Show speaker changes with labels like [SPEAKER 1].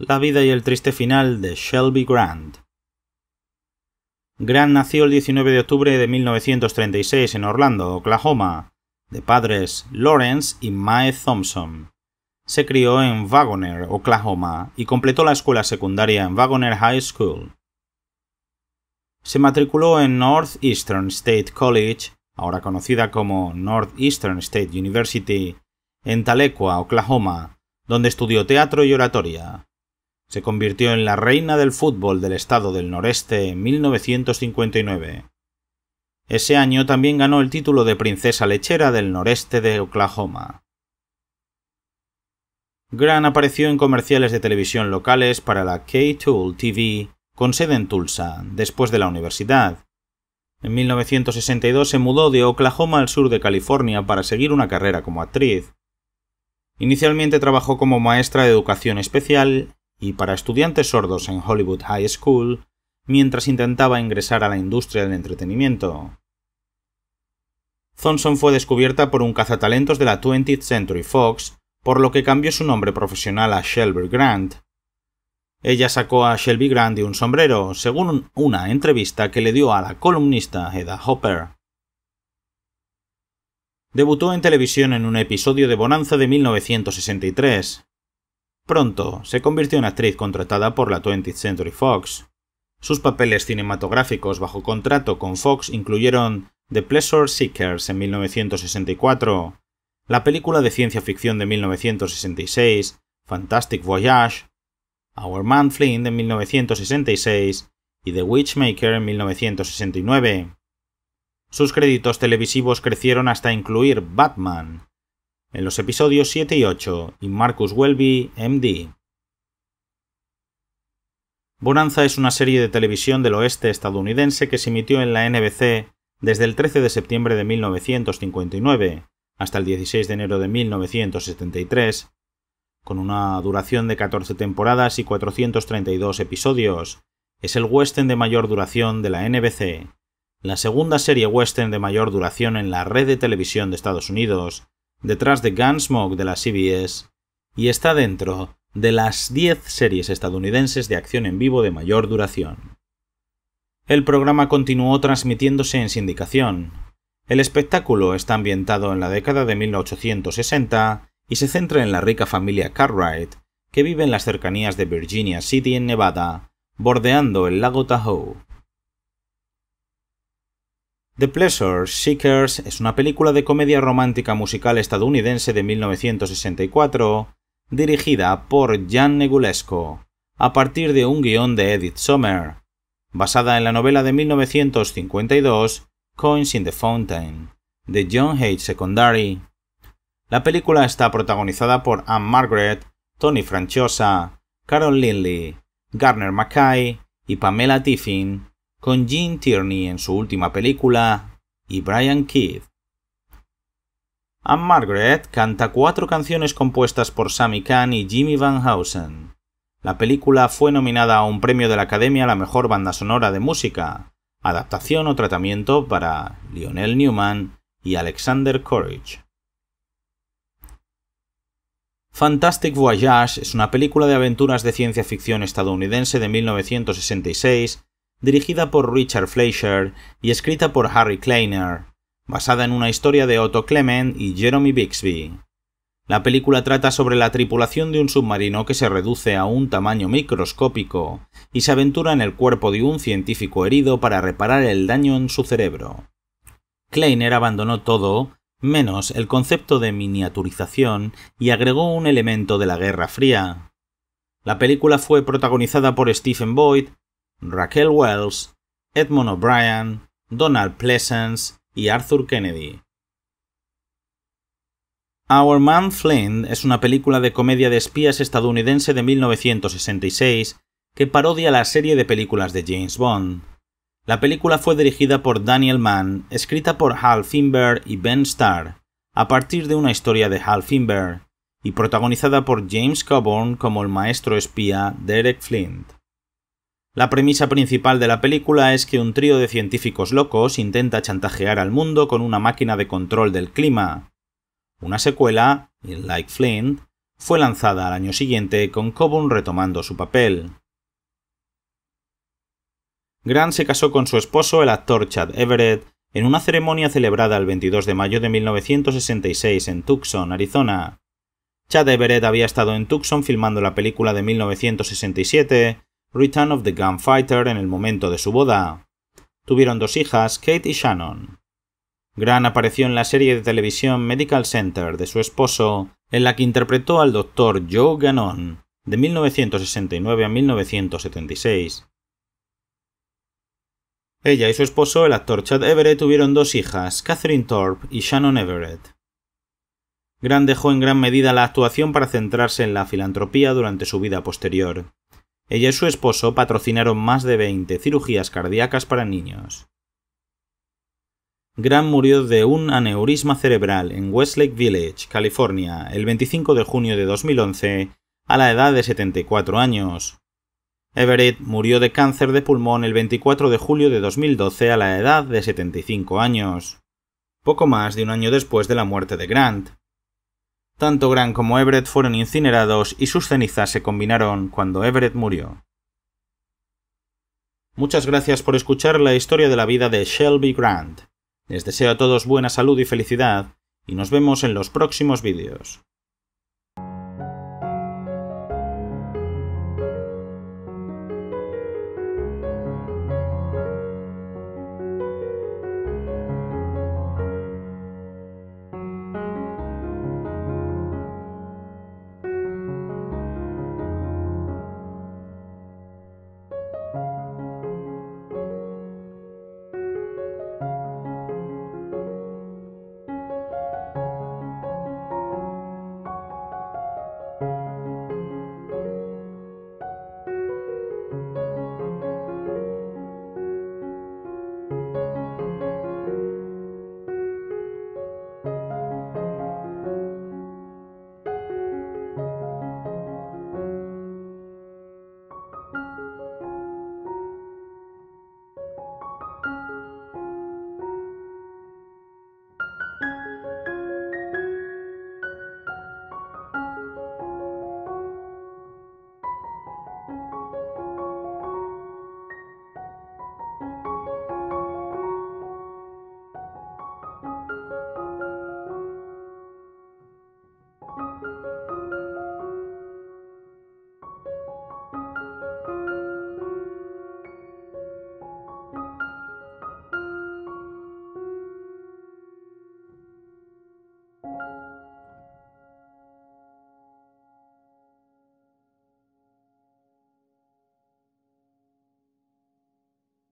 [SPEAKER 1] La vida y el triste final de Shelby Grant. Grant nació el 19 de octubre de 1936 en Orlando, Oklahoma, de padres Lawrence y Mae Thompson. Se crió en Wagoner, Oklahoma, y completó la escuela secundaria en Wagoner High School. Se matriculó en Northeastern State College, ahora conocida como Northeastern State University, en Tahlequah, Oklahoma, donde estudió teatro y oratoria. Se convirtió en la reina del fútbol del estado del noreste en 1959. Ese año también ganó el título de princesa lechera del noreste de Oklahoma. Gran apareció en comerciales de televisión locales para la K-Tool TV, con sede en Tulsa, después de la universidad. En 1962 se mudó de Oklahoma al sur de California para seguir una carrera como actriz. Inicialmente trabajó como maestra de educación especial y para estudiantes sordos en Hollywood High School mientras intentaba ingresar a la industria del entretenimiento. Thompson fue descubierta por un cazatalentos de la 20th Century Fox, por lo que cambió su nombre profesional a Shelby Grant. Ella sacó a Shelby Grant de un sombrero, según una entrevista que le dio a la columnista Hedda Hopper. Debutó en televisión en un episodio de Bonanza de 1963, Pronto se convirtió en actriz contratada por la 20th Century Fox. Sus papeles cinematográficos bajo contrato con Fox incluyeron The Pleasure Seekers en 1964, la película de ciencia ficción de 1966, Fantastic Voyage, Our Man Flint en 1966 y The Witchmaker en 1969. Sus créditos televisivos crecieron hasta incluir Batman, en los episodios 7 y 8 y Marcus Welby, MD. Bonanza es una serie de televisión del oeste estadounidense que se emitió en la NBC desde el 13 de septiembre de 1959 hasta el 16 de enero de 1973, con una duración de 14 temporadas y 432 episodios. Es el western de mayor duración de la NBC, la segunda serie western de mayor duración en la red de televisión de Estados Unidos, detrás de Gunsmoke de las CBS y está dentro de las 10 series estadounidenses de acción en vivo de mayor duración. El programa continuó transmitiéndose en sindicación. El espectáculo está ambientado en la década de 1860 y se centra en la rica familia Cartwright, que vive en las cercanías de Virginia City en Nevada, bordeando el lago Tahoe. The Pleasure Seekers es una película de comedia romántica musical estadounidense de 1964, dirigida por Jan Negulesco, a partir de un guión de Edith Sommer, basada en la novela de 1952 Coins in the Fountain, de John H. Secondary. La película está protagonizada por Anne Margaret, Tony Franciosa, Carol Lindley, Garner Mackay y Pamela Tiffin, con Gene Tierney en su última película y Brian Keith. Anne Margaret canta cuatro canciones compuestas por Sammy Kahn y Jimmy Van Housen. La película fue nominada a un premio de la Academia a la mejor banda sonora de música, adaptación o tratamiento para Lionel Newman y Alexander Courage. Fantastic Voyage es una película de aventuras de ciencia ficción estadounidense de 1966 dirigida por Richard Fleischer y escrita por Harry Kleiner, basada en una historia de Otto Clement y Jeremy Bixby. La película trata sobre la tripulación de un submarino que se reduce a un tamaño microscópico y se aventura en el cuerpo de un científico herido para reparar el daño en su cerebro. Kleiner abandonó todo, menos el concepto de miniaturización, y agregó un elemento de la Guerra Fría. La película fue protagonizada por Stephen Boyd, Raquel Wells, Edmund O'Brien, Donald Pleasance y Arthur Kennedy. Our Man Flint es una película de comedia de espías estadounidense de 1966 que parodia la serie de películas de James Bond. La película fue dirigida por Daniel Mann, escrita por Hal Finber y Ben Starr, a partir de una historia de Hal Finberg, y protagonizada por James Coburn como el maestro espía Derek Flint. La premisa principal de la película es que un trío de científicos locos intenta chantajear al mundo con una máquina de control del clima. Una secuela, Like Flint, fue lanzada al año siguiente con Coburn retomando su papel. Grant se casó con su esposo, el actor Chad Everett, en una ceremonia celebrada el 22 de mayo de 1966 en Tucson, Arizona. Chad Everett había estado en Tucson filmando la película de 1967 Return of the Gunfighter en el momento de su boda. Tuvieron dos hijas, Kate y Shannon. Grant apareció en la serie de televisión Medical Center de su esposo, en la que interpretó al Dr. Joe Gannon, de 1969 a 1976. Ella y su esposo, el actor Chad Everett, tuvieron dos hijas, Catherine Thorpe y Shannon Everett. Grant dejó en gran medida la actuación para centrarse en la filantropía durante su vida posterior. Ella y su esposo patrocinaron más de 20 cirugías cardíacas para niños. Grant murió de un aneurisma cerebral en Westlake Village, California, el 25 de junio de 2011, a la edad de 74 años. Everett murió de cáncer de pulmón el 24 de julio de 2012 a la edad de 75 años, poco más de un año después de la muerte de Grant. Tanto Grant como Everett fueron incinerados y sus cenizas se combinaron cuando Everett murió. Muchas gracias por escuchar la historia de la vida de Shelby Grant. Les deseo a todos buena salud y felicidad, y nos vemos en los próximos vídeos.